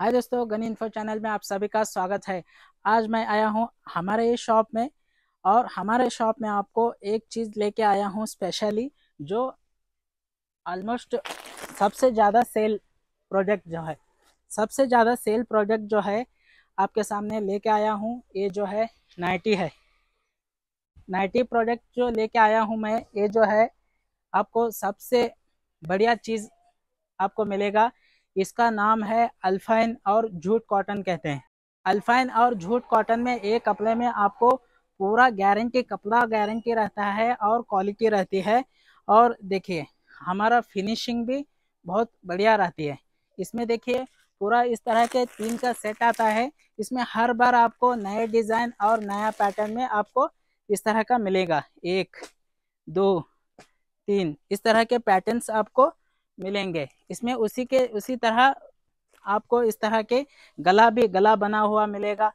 हाय दोस्तों Ghani info channel में आप सभी का स्वागत है आज मैं आया हूँ हमारे शॉप में और हमारे शॉप में आपको एक चीज़ लेके आया हूँ स्पेशली जो ऑलमोस्ट सबसे ज़्यादा सेल प्रोजेक्ट जो है सबसे ज़्यादा सेल प्रोजेक्ट जो है आपके सामने लेके आया हूँ ये जो है नाइटी है नाइटी प्रोजेक्ट जो लेके आया हूँ मैं ये जो है आपको सबसे बढ़िया चीज़ आपको मिलेगा इसका नाम है अल्फाइन और झूठ कॉटन कहते हैं अल्फाइन और झूठ कॉटन में एक कपड़े में आपको पूरा गारंटी कपड़ा गारंटी रहता है और क्वालिटी रहती है और देखिए हमारा फिनिशिंग भी बहुत बढ़िया रहती है इसमें देखिए पूरा इस तरह के तीन का सेट आता है इसमें हर बार आपको नए डिज़ाइन और नया पैटर्न में आपको इस तरह का मिलेगा एक दो तीन इस तरह के पैटर्न्स आपको मिलेंगे इसमें उसी के उसी तरह आपको इस तरह के गला भी गला बना हुआ मिलेगा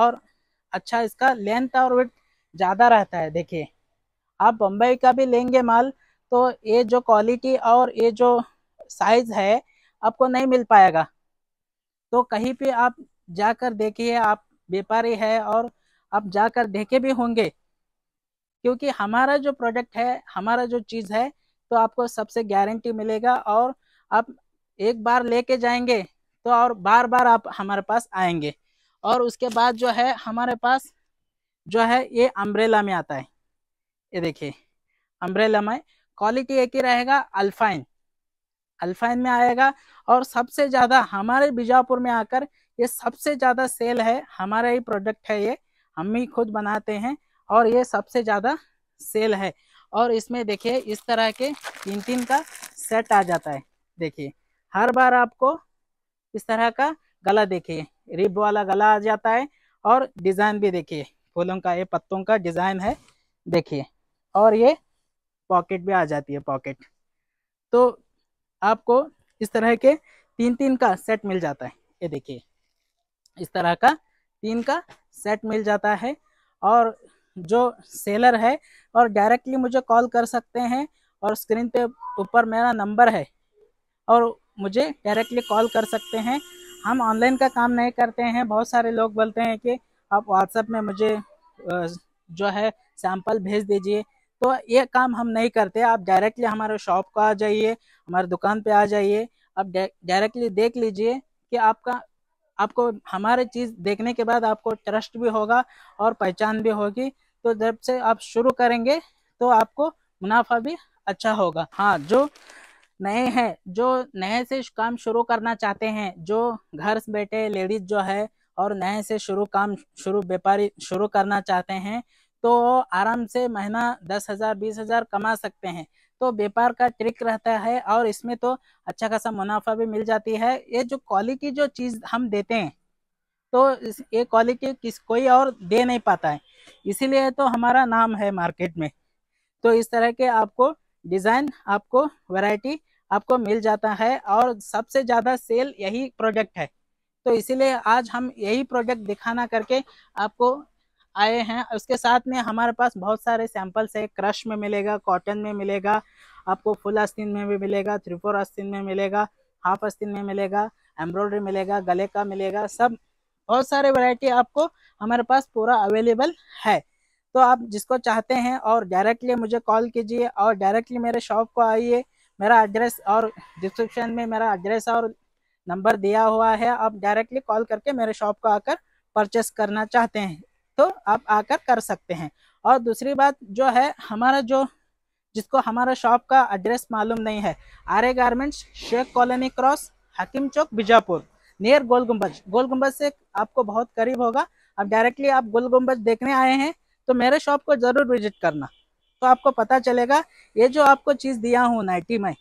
और अच्छा इसका लेंथ और विथ ज़्यादा रहता है देखिए आप बम्बई का भी लेंगे माल तो ये जो क्वालिटी और ये जो साइज है आपको नहीं मिल पाएगा तो कहीं पे आप जाकर देखिए आप व्यापारी है और आप जाकर देखे भी होंगे क्योंकि हमारा जो प्रोडक्ट है हमारा जो चीज़ है तो आपको सबसे गारंटी मिलेगा और आप एक बार लेके जाएंगे तो और बार बार आप हमारे पास आएंगे और उसके बाद जो है हमारे पास जो है ये अम्ब्रेला में आता है ये देखिए अम्ब्रेला में क्वालिटी एक ही रहेगा अल्फाइन अल्फाइन में आएगा और सबसे ज़्यादा हमारे बीजापुर में आकर ये सबसे ज़्यादा सेल है हमारा ही प्रोडक्ट है ये हम ही खुद बनाते हैं और ये सबसे ज़्यादा सेल है और इसमें देखिए इस तरह के तीन तीन का सेट आ जाता है देखिए हर बार आपको इस तरह का गला देखिए रिब वाला गला आ जाता है और डिज़ाइन भी देखिए फूलों का ये पत्तों का डिज़ाइन है देखिए और ये पॉकेट भी आ जाती है पॉकेट तो आपको इस तरह के तीन तीन का सेट मिल जाता है ये देखिए इस तरह का तीन का सेट मिल जाता है और जो सेलर है और डायरेक्टली मुझे कॉल कर सकते हैं और स्क्रीन पे ऊपर मेरा नंबर है और मुझे डायरेक्टली कॉल कर सकते हैं हम ऑनलाइन का काम नहीं करते हैं बहुत सारे लोग बोलते हैं कि आप व्हाट्सएप में मुझे जो है सैंपल भेज दीजिए तो ये काम हम नहीं करते आप डायरेक्टली हमारे शॉप को आ जाइए हमारे दुकान पे आ जाइए आप डायरेक्टली देख लीजिए कि आपका आपको हमारे चीज़ देखने के बाद आपको ट्रस्ट भी होगा और पहचान भी होगी तो जब से आप शुरू करेंगे तो आपको मुनाफा भी अच्छा होगा हाँ जो नए हैं जो नए से काम शुरू करना चाहते हैं जो घर से बैठे लेडीज जो है और नए से शुरू काम शुरू व्यापारी शुरू करना चाहते हैं तो आराम से महीना दस हजार बीस हजार कमा सकते हैं तो व्यापार का ट्रिक रहता है और इसमें तो अच्छा खासा मुनाफा भी मिल जाती है ये जो कॉली की जो चीज़ हम देते हैं तो इस ये क्वालिटी किस कोई और दे नहीं पाता है इसीलिए तो हमारा नाम है मार्केट में तो इस तरह के आपको डिज़ाइन आपको वैरायटी आपको मिल जाता है और सबसे ज़्यादा सेल यही प्रोडक्ट है तो इसीलिए आज हम यही प्रोडक्ट दिखाना करके आपको आए हैं उसके साथ में हमारे पास बहुत सारे सैंपल्स है क्रश में मिलेगा कॉटन में मिलेगा आपको फुल आस्तीन में भी मिलेगा थ्री फोर आस्तीन में मिलेगा हाफ आस्तीन में मिलेगा एम्ब्रॉयडरी मिलेगा गले का मिलेगा सब बहुत सारे वैरायटी आपको हमारे पास पूरा अवेलेबल है तो आप जिसको चाहते हैं और डायरेक्टली मुझे कॉल कीजिए और डायरेक्टली मेरे शॉप को आइए मेरा एड्रेस और डिस्क्रिप्शन में मेरा एड्रेस और नंबर दिया हुआ है आप डायरेक्टली कॉल करके मेरे शॉप को आकर परचेस करना चाहते हैं तो आप आकर कर सकते हैं और दूसरी बात जो है हमारा जो जिसको हमारा शॉप का एड्रेस मालूम नहीं है Arya garments Sheikh colony cross Hakim Chowk Bijapur near Gol Gumbaz Gol गुम्बज से आपको बहुत करीब होगा अब डायरेक्टली आप गोल गुम्बज देखने आए हैं तो मेरे शॉप को जरूर विजिट करना तो आपको पता चलेगा ये जो आपको चीज़ दिया हूँ नाइटी में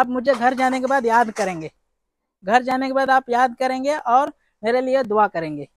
आप मुझे घर जाने के बाद याद करेंगे घर जाने के बाद आप याद करेंगे और मेरे लिए दुआ करेंगे